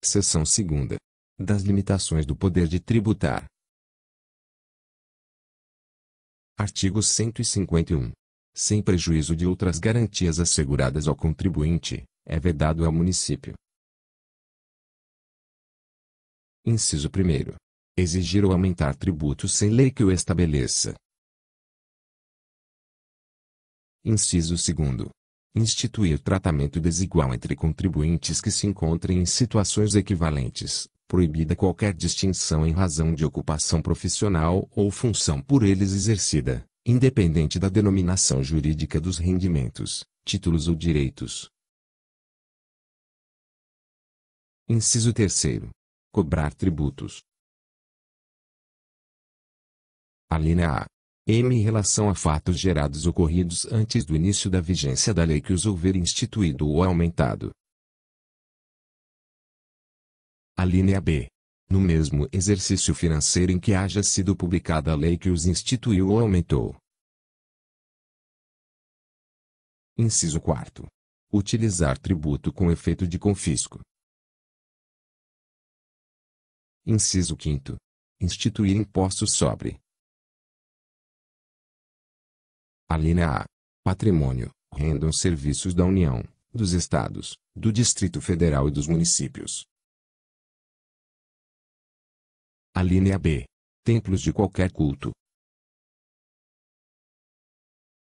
Seção 2. Das limitações do poder de tributar. Artigo 151. Sem prejuízo de outras garantias asseguradas ao contribuinte, é vedado ao município. Inciso 1. Exigir ou aumentar tributo sem lei que o estabeleça. Inciso 2 instituir tratamento desigual entre contribuintes que se encontrem em situações equivalentes, proibida qualquer distinção em razão de ocupação profissional ou função por eles exercida, independente da denominação jurídica dos rendimentos, títulos ou direitos. Inciso 3. Cobrar tributos. Alínea A. M. Em relação a fatos gerados ocorridos antes do início da vigência da lei que os houver instituído ou aumentado. Alínea B. No mesmo exercício financeiro em que haja sido publicada a lei que os instituiu ou aumentou. Inciso 4. Utilizar tributo com efeito de confisco. Inciso 5. Instituir impostos sobre Alínea A. Patrimônio, rendam serviços da União, dos Estados, do Distrito Federal e dos municípios. Alínea B. Templos de qualquer culto.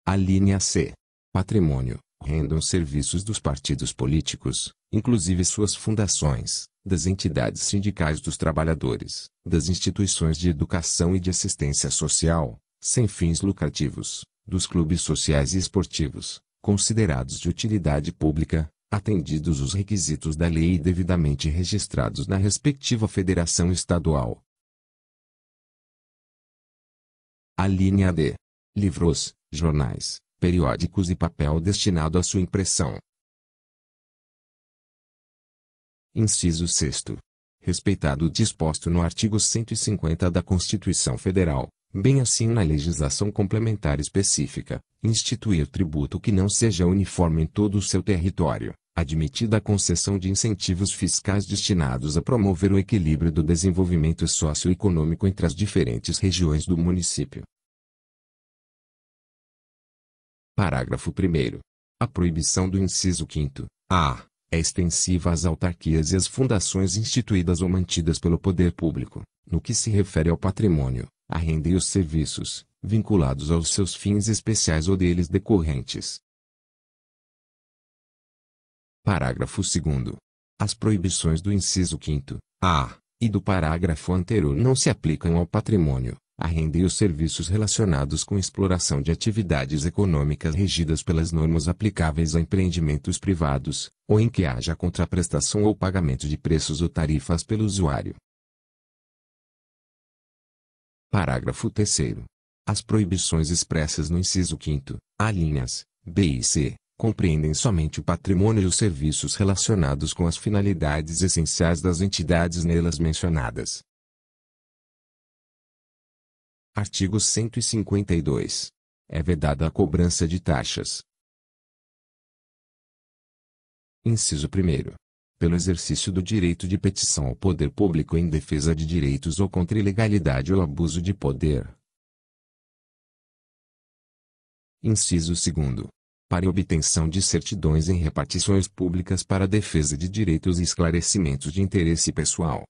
Alínea C. Patrimônio, rendam serviços dos partidos políticos, inclusive suas fundações, das entidades sindicais dos trabalhadores, das instituições de educação e de assistência social, sem fins lucrativos, dos clubes sociais e esportivos, considerados de utilidade pública, atendidos os requisitos da lei e devidamente registrados na respectiva federação estadual. A linha D. Livros, jornais, periódicos e papel destinado à sua impressão. Inciso 6. Respeitado o disposto no artigo 150 da Constituição Federal, bem assim na legislação complementar específica, instituir tributo que não seja uniforme em todo o seu território, admitida a concessão de incentivos fiscais destinados a promover o equilíbrio do desenvolvimento socioeconômico entre as diferentes regiões do município. Parágrafo 1. A proibição do inciso 5 a é extensiva às autarquias e às fundações instituídas ou mantidas pelo poder público, no que se refere ao patrimônio, a renda e os serviços, vinculados aos seus fins especiais ou deles decorrentes. Parágrafo 2. As proibições do inciso 5, a, e do parágrafo anterior não se aplicam ao patrimônio, a renda e os serviços relacionados com exploração de atividades econômicas regidas pelas normas aplicáveis a empreendimentos privados, ou em que haja contraprestação ou pagamento de preços ou tarifas pelo usuário. Parágrafo 3 As proibições expressas no inciso 5 alíneas B e C, compreendem somente o patrimônio e os serviços relacionados com as finalidades essenciais das entidades nelas mencionadas. Artigo 152. É vedada a cobrança de taxas. Inciso 1 pelo exercício do direito de petição ao poder público em defesa de direitos ou contra ilegalidade ou abuso de poder. Inciso 2. Para obtenção de certidões em repartições públicas para defesa de direitos e esclarecimentos de interesse pessoal.